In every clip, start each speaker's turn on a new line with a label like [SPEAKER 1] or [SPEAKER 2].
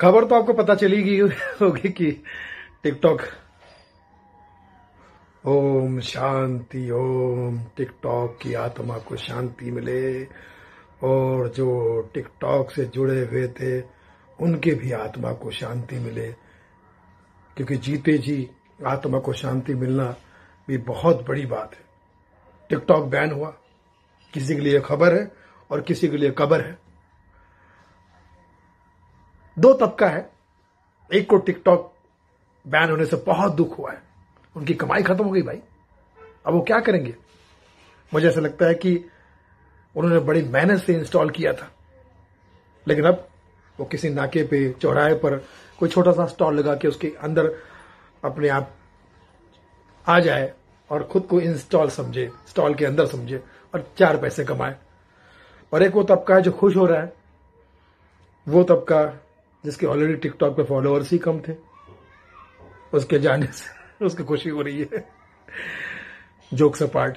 [SPEAKER 1] खबर तो आपको पता चली गई होगी कि टिकटॉक ओम शांति ओम टिकटॉक की आत्मा को शांति मिले और जो टिकटॉक से जुड़े हुए थे उनके भी आत्मा को शांति मिले क्योंकि जीते जी आत्मा को शांति मिलना भी बहुत बड़ी बात है टिकटॉक बैन हुआ किसी के लिए खबर है और किसी के लिए कबर है दो तबका है एक को टिकटॉक बैन होने से बहुत दुख हुआ है उनकी कमाई खत्म हो गई भाई अब वो क्या करेंगे मुझे ऐसा लगता है कि उन्होंने बड़ी मेहनत से इंस्टॉल किया था लेकिन अब वो किसी नाके पे चौराहे पर कोई छोटा सा स्टॉल लगा के उसके अंदर अपने आप आ जाए और खुद को इंस्टॉल समझे स्टॉल के अंदर समझे और चार पैसे कमाए और एक वो तबका है जो खुश हो रहा है वो तबका जिसके ऑलरेडी टिकटॉक पे फॉलोअर्स ही कम थे उसके जाने से उसकी खुशी हो रही है जोक्स अपार्ट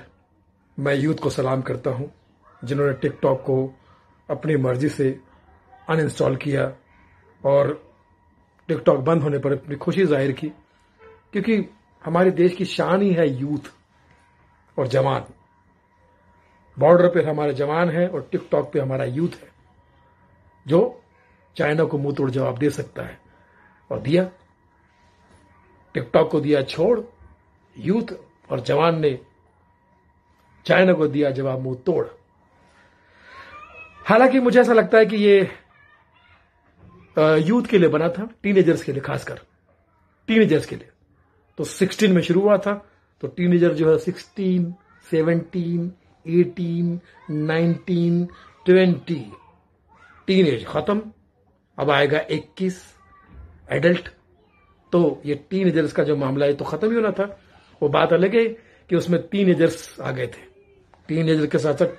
[SPEAKER 1] मैं यूथ को सलाम करता हूं जिन्होंने टिकटॉक को अपनी मर्जी से अनइंस्टॉल किया और टिकटॉक बंद होने पर अपनी खुशी जाहिर की क्योंकि हमारे देश की शान ही है यूथ और जवान बॉर्डर पे हमारे जवान है और टिकटॉक पे हमारा यूथ है जो चाइना को मुंह तोड़ जवाब दे सकता है और दिया टिकटॉक को दिया छोड़ यूथ और जवान ने चाइना को दिया जवाब मुंह तोड़ हालांकि मुझे ऐसा लगता है कि ये यूथ के लिए बना था टीनेजर्स के लिए खासकर टीनेजर्स के लिए तो 16 में शुरू हुआ था तो टीनेजर जो है 16, 17, 18, 19, 20 टीनेज खत्म अब आएगा 21 एडल्ट तो ये टीन एजर्स का जो मामला है तो खत्म ही होना था वो बात अलग है कि उसमें तीन एजर्स आ गए थे टीन एजर के साथ साथ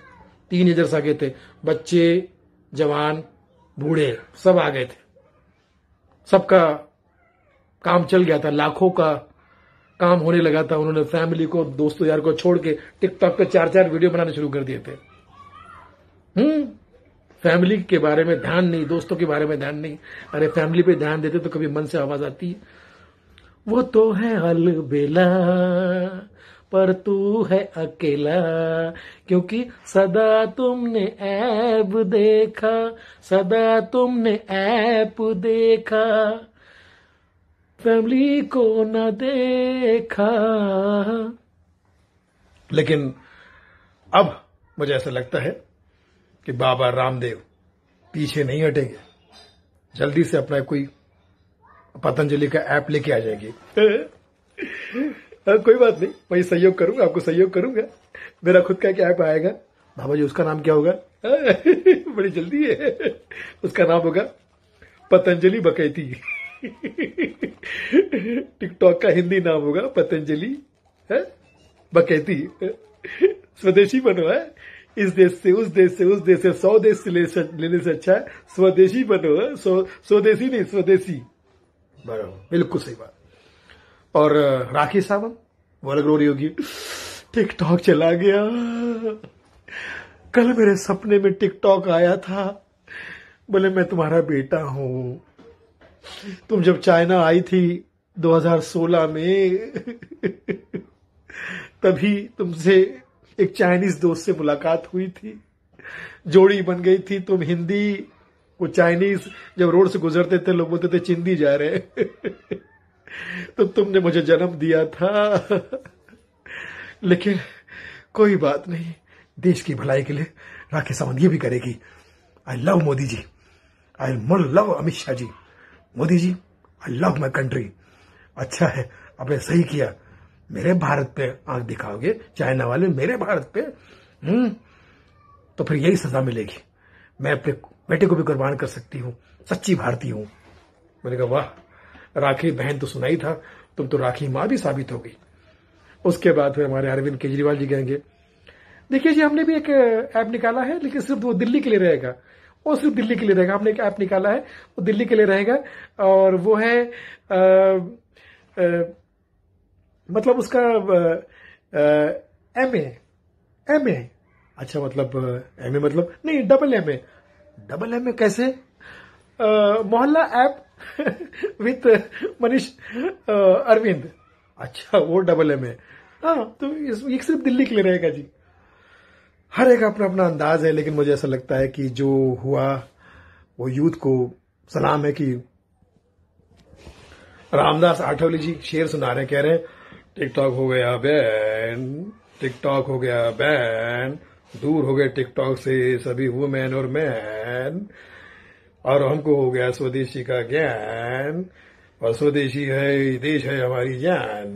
[SPEAKER 1] तीन एजर्स आ गए थे बच्चे जवान बूढ़े सब आ गए थे सबका काम चल गया था लाखों का काम होने लगा था उन्होंने फैमिली को दोस्तों यार को छोड़ के टिकटॉक पे चार चार वीडियो बनाने शुरू कर दिए थे हम्म फैमिली के बारे में ध्यान नहीं दोस्तों के बारे में ध्यान नहीं अरे फैमिली पे ध्यान देते तो कभी मन से आवाज आती है वो तो है अलबेला पर तू है अकेला क्योंकि सदा तुमने ऐप देखा सदा तुमने ऐप देखा फैमिली को न देखा लेकिन अब मुझे ऐसा लगता है कि बाबा रामदेव पीछे नहीं हटेंगे जल्दी से अपना कोई पतंजलि का ऐप लेके आ जाएगी हाँ, कोई बात नहीं मैं सहयोग करूंगा आपको सहयोग करूंगा मेरा खुद का एक ऐप आएगा बाबा जी उसका नाम क्या होगा बड़ी जल्दी है उसका नाम होगा पतंजलि बकैती टिकटॉक का हिंदी नाम होगा पतंजलि हाँ, बकैती स्वदेशी बनो है हाँ। इस देश से उस देश से उस देश से सौ देश से लेने से अच्छा है स्वदेशी बनो हाँ, स्वदेशी नहीं स्वदेशी बराबर बिल्कुल सही बात और राखी सावंत वो अलग रो होगी टिकटॉक चला गया कल मेरे सपने में टिकटॉक आया था बोले मैं तुम्हारा बेटा हूं तुम जब चाइना आई थी 2016 में तभी तुमसे एक चाइनीज दोस्त से मुलाकात हुई थी जोड़ी बन गई थी तुम हिंदी वो चाइनीज जब रोड से गुजरते थे लोग बोलते थे चिंदी जा रहे तो तुमने मुझे जन्म दिया था लेकिन कोई बात नहीं देश की भलाई के लिए राखी सावंत ये भी करेगी I love Modi ji I more love Amit Shah ji Modi ji I love my country अच्छा है आपने सही किया मेरे भारत पे आंख दिखाओगे चाइना वाले मेरे भारत पे हम्म तो फिर यही सजा मिलेगी मैं अपने बेटे को भी कुर्बान कर सकती हूँ सच्ची भारतीय हूँ मैंने कहा वाह राखी बहन तो सुनाई था तुम तो राखी माँ भी साबित हो गई उसके बाद फिर हमारे अरविंद केजरीवाल जी कहेंगे देखिए जी हमने भी एक ऐप निकाला है लेकिन सिर्फ वो दिल्ली के लिए रहेगा वो सिर्फ दिल्ली के लिए रहेगा हमने एक ऐप निकाला है वो दिल्ली के लिए रहेगा और वो है आ, आ, मतलब उसका एम ए एम ए अच्छा मतलब एम ए मतलब नहीं double M A double M A कैसे मोहल्ला ऐप विथ मनीष अरविंद अच्छा वो डबल एम ए हाँ तो एक सिर्फ दिल्ली के लिए रहेगा जी हर एक अपना अपना अंदाज है लेकिन मुझे ऐसा लगता है कि जो हुआ वो यूथ को सलाम है कि रामदास आठवली जी शेर सुना रहे कह रहे हैं टिकटॉक हो गया बैन टिकटॉक हो गया बैन दूर हो गए टिकटॉक से सभी वुमेन और मैन और हमको हो गया स्वदेशी का ज्ञान और स्वदेशी है देश है हमारी जान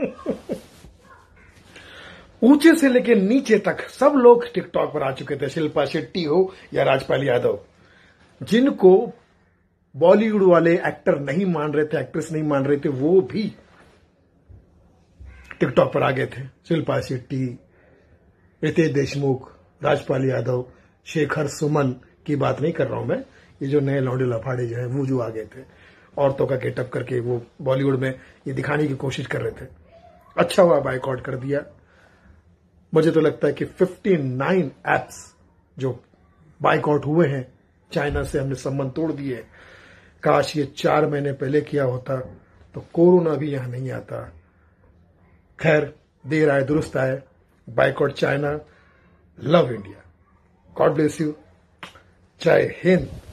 [SPEAKER 1] ऊंचे से लेकर नीचे तक सब लोग टिकटॉक पर आ चुके थे शिल्पा शेट्टी हो या राजपाल यादव जिनको बॉलीवुड वाले एक्टर नहीं मान रहे थे एक्ट्रेस नहीं मान रहे थे वो भी टिकटॉक पर आगे थे शिल्पा शेट्टी रितेश देशमुख राजपाल यादव शेखर सुमन की बात नहीं कर रहा हूं मैं ये जो नए लौंडे लफाड़े जो है वो जो आ गए थे औरतों का गेटअप करके वो बॉलीवुड में ये दिखाने की कोशिश कर रहे थे अच्छा हुआ बाइकआउट कर दिया मुझे तो लगता है कि 59 एप्स जो बाइकआउट हुए हैं चाइना से हमने संबंध तोड़ दिए काश ये चार महीने पहले किया होता तो कोरोना भी यहां नहीं आता खैर देर आए दुरुस्त आए boycott China love India God bless you जय हिंद